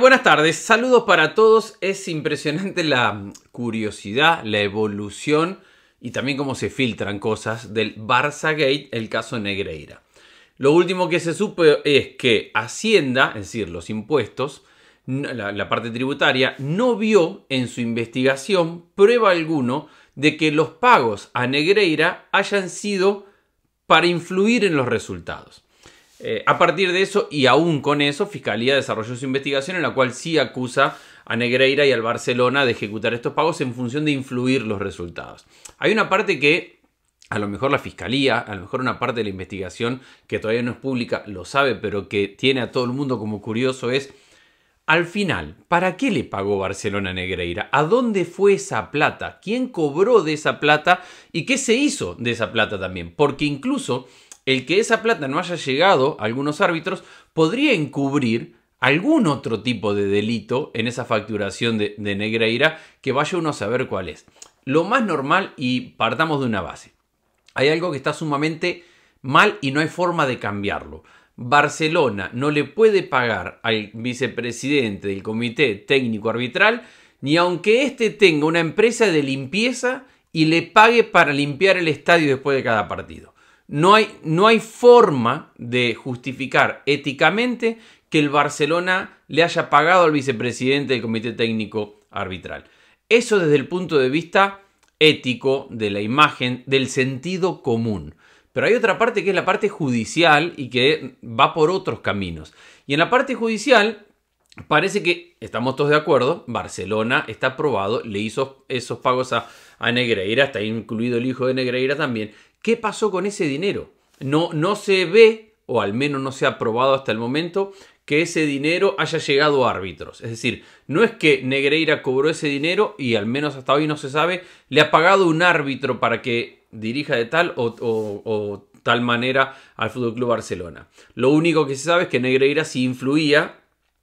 Buenas tardes, saludos para todos. Es impresionante la curiosidad, la evolución y también cómo se filtran cosas del Barça Gate, el caso Negreira. Lo último que se supo es que Hacienda, es decir, los impuestos, la, la parte tributaria, no vio en su investigación prueba alguno de que los pagos a Negreira hayan sido para influir en los resultados. Eh, a partir de eso y aún con eso, Fiscalía desarrolló su investigación en la cual sí acusa a Negreira y al Barcelona de ejecutar estos pagos en función de influir los resultados. Hay una parte que a lo mejor la fiscalía, a lo mejor una parte de la investigación que todavía no es pública lo sabe, pero que tiene a todo el mundo como curioso es, al final, ¿para qué le pagó Barcelona a Negreira? ¿A dónde fue esa plata? ¿Quién cobró de esa plata? ¿Y qué se hizo de esa plata también? Porque incluso el que esa plata no haya llegado a algunos árbitros podría encubrir algún otro tipo de delito en esa facturación de, de Negreira que vaya uno a saber cuál es. Lo más normal, y partamos de una base, hay algo que está sumamente mal y no hay forma de cambiarlo. Barcelona no le puede pagar al vicepresidente del comité técnico arbitral ni aunque éste tenga una empresa de limpieza y le pague para limpiar el estadio después de cada partido. No hay, no hay forma de justificar éticamente que el Barcelona le haya pagado al vicepresidente del comité técnico arbitral. Eso desde el punto de vista ético, de la imagen, del sentido común. Pero hay otra parte que es la parte judicial y que va por otros caminos. Y en la parte judicial parece que, estamos todos de acuerdo, Barcelona está aprobado, le hizo esos pagos a Negreira, está incluido el hijo de Negreira también, ¿Qué pasó con ese dinero? No, no se ve, o al menos no se ha probado hasta el momento, que ese dinero haya llegado a árbitros. Es decir, no es que Negreira cobró ese dinero y al menos hasta hoy no se sabe, le ha pagado un árbitro para que dirija de tal o, tal manera al Fútbol Club Barcelona. Lo único que se sabe es que Negreira sí influía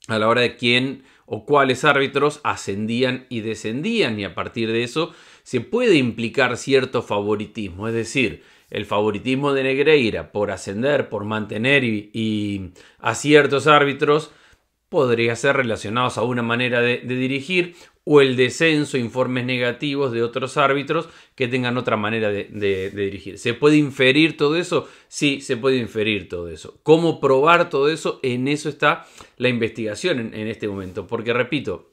a la hora de quién o cuáles árbitros ascendían y descendían y a partir de eso se puede implicar cierto favoritismo, es decir, el favoritismo de Negreira por ascender, por mantener y, a ciertos árbitros podría ser relacionados a una manera de, dirigir o el descenso, informes negativos de otros árbitros que tengan otra manera de, dirigir. ¿Se puede inferir todo eso? Sí, se puede inferir todo eso. ¿Cómo probar todo eso? En eso está la investigación en este momento. Porque, repito,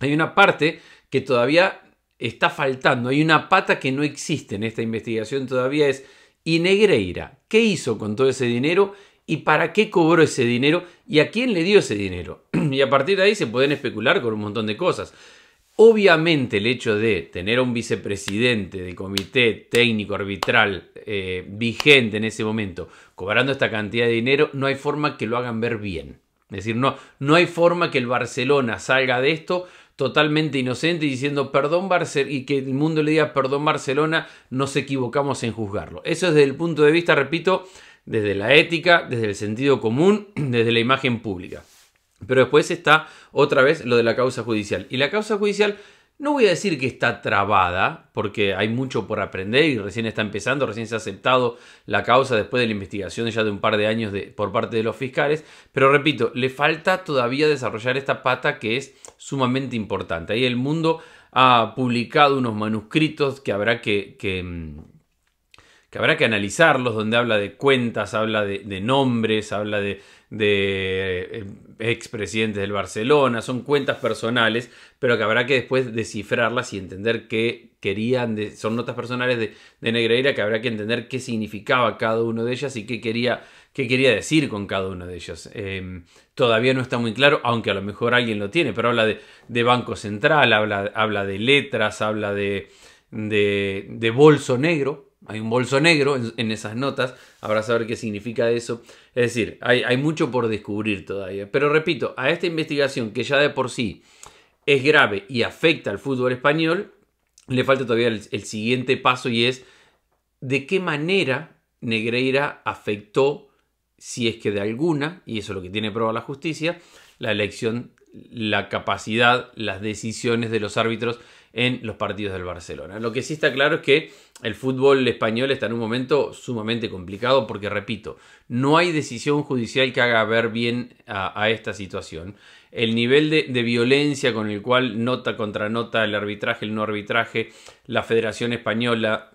hay una parte que todavía está faltando, hay una pata que no existe en esta investigación todavía, es ¿y Negreira qué hizo con todo ese dinero? ¿Y para qué cobró ese dinero? ¿Y a quién le dio ese dinero? y a partir de ahí se pueden especular con un montón de cosas. Obviamente el hecho de tener a un vicepresidente de comité técnico arbitral eh, vigente en ese momento cobrando esta cantidad de dinero, no hay forma que lo hagan ver bien. Es decir, no, no hay forma que el Barcelona salga de esto totalmente inocente y diciendo perdón Barcelona y que el mundo le diga perdón Barcelona, nos equivocamos en juzgarlo. Eso es desde el punto de vista, repito, desde la ética, desde el sentido común, desde la imagen pública. Pero después está otra vez lo de la causa judicial. Y la causa judicial no voy a decir que está trabada, porque hay mucho por aprender y recién está empezando, recién se ha aceptado la causa después de la investigación ya de un par de años de, por parte de los fiscales, pero repito, le falta todavía desarrollar esta pata que es sumamente importante. Ahí el mundo ha publicado unos manuscritos que habrá que mm, que habrá que analizarlos, donde habla de cuentas, habla de, nombres, habla de, de eh, expresidentes del Barcelona, son cuentas personales, pero que habrá que después descifrarlas y entender qué querían, son notas personales de, de, Negreira que habrá que entender qué significaba cada una de ellas y qué quería, qué quería decir con cada una de ellas. Em, todavía no está muy claro, aunque a lo mejor alguien lo tiene, pero habla de, Banco Central, habla, habla de letras, habla de, de bolso negro, hay un bolso negro en, esas notas, habrá saber qué significa eso. Es decir, hay, mucho por descubrir todavía. Pero repito, a esta investigación que ya de por sí es grave y afecta al fútbol español, le falta todavía el, el, siguiente paso y es de qué manera Negreira afectó, si es que de alguna, y eso es lo que tiene prueba la justicia, la elección, la capacidad, las decisiones de los árbitros en los partidos del Barcelona. Lo que sí está claro es que el fútbol español está en un momento sumamente complicado porque, repito, no hay decisión judicial que haga ver bien a, esta situación. El nivel de, de, violencia con el cual nota contra nota el arbitraje, el no arbitraje, la Federación Española,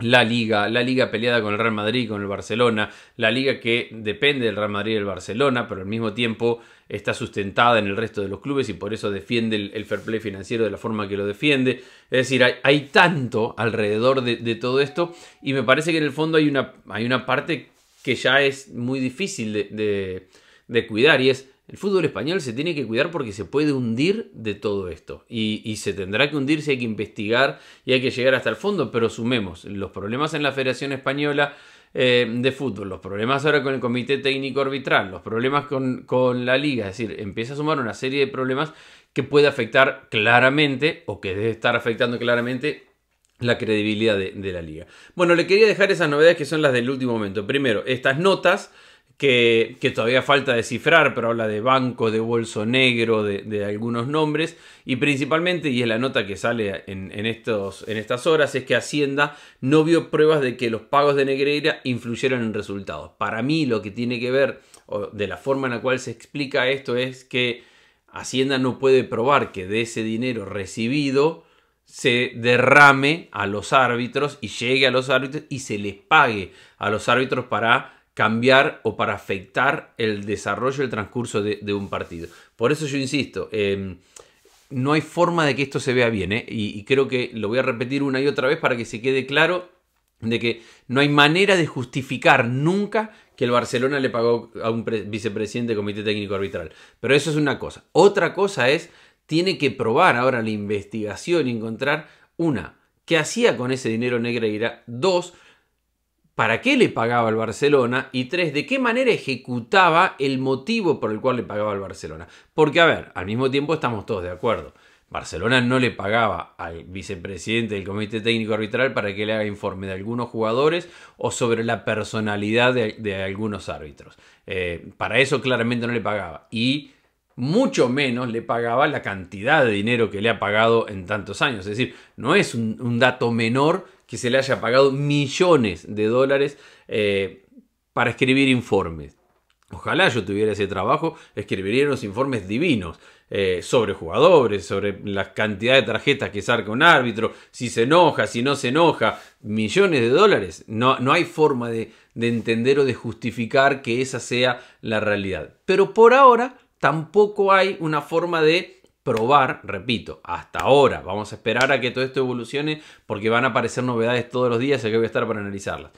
la liga, la liga peleada con el Real Madrid y con el Barcelona, la liga que depende del Real Madrid y del Barcelona, pero al mismo tiempo está sustentada en el resto de los clubes y por eso defiende el, fair play financiero de la forma que lo defiende. Es decir, hay, tanto alrededor de, todo esto y me parece que en el fondo hay una, hay una parte que ya es muy difícil de, de cuidar y es el fútbol español se tiene que cuidar porque se puede hundir de todo esto. Y, se tendrá que hundir si hay que investigar y hay que llegar hasta el fondo. Pero sumemos los problemas en la Federación Española eh, de Fútbol, los problemas ahora con el Comité Técnico Arbitral, los problemas con, con la Liga. Es decir, empieza a sumar una serie de problemas que puede afectar claramente o que debe estar afectando claramente la credibilidad de, la liga. Bueno, le quería dejar esas novedades que son las del último momento. Primero, estas notas que, todavía falta descifrar, pero habla de banco, de bolso negro, de, algunos nombres, y principalmente, y es la nota que sale en, estos, en estas horas, es que Hacienda no vio pruebas de que los pagos de Negreira influyeron en resultados. Para mí lo que tiene que ver, de la forma en la cual se explica esto, es que Hacienda no puede probar que de ese dinero recibido se derrame a los árbitros y llegue a los árbitros y se les pague a los árbitros para cambiar o para afectar el desarrollo, el transcurso de, un partido. Por eso yo insisto, em, no hay forma de que esto se vea bien, ¿eh? y, creo que lo voy a repetir una y otra vez para que se quede claro de que no hay manera de justificar nunca que el Barcelona le pagó a un vicepresidente del Comité Técnico Arbitral. Pero eso es una cosa. Otra cosa es, tiene que probar ahora la investigación y encontrar, una, qué hacía con ese dinero negro era dos, para qué le pagaba al Barcelona y tres, de qué manera ejecutaba el motivo por el cual le pagaba al Barcelona. Porque, a ver, al mismo tiempo estamos todos de acuerdo. Barcelona no le pagaba al vicepresidente del Comité Técnico Arbitral para que le haga informe de algunos jugadores o sobre la personalidad de, algunos árbitros. Eh, para eso claramente no le pagaba. Y mucho menos le pagaba la cantidad de dinero que le ha pagado en tantos años. Es decir, no es un dato menor que se le haya pagado millones de dólares eh, para escribir informes. Ojalá yo tuviera ese trabajo, escribiría unos informes divinos eh, sobre jugadores, sobre la cantidad de tarjetas que saca un árbitro, si se enoja, si no se enoja, millones de dólares. No, no hay forma de entender o de justificar que esa sea la realidad. Pero por ahora tampoco hay una forma de probar, repito, hasta ahora. Vamos a esperar a que todo esto evolucione porque van a aparecer novedades todos los días y que voy a estar para analizarlas.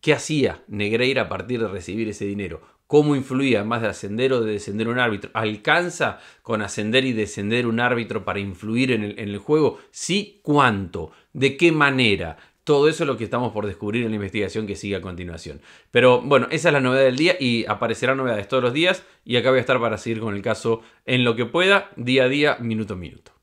¿Qué hacía Negreira a partir de recibir ese dinero? ¿Cómo influía, más de ascender o de descender un árbitro? ¿Alcanza con ascender y descender un árbitro para influir en el, en el juego? Sí, ¿cuánto? ¿De qué manera? Todo eso es lo que estamos por descubrir en la investigación que sigue a continuación. Pero bueno, esa es la novedad del día y aparecerán novedades todos los días y acá voy a estar para seguir con el caso en lo que pueda, día a día, minuto a minuto.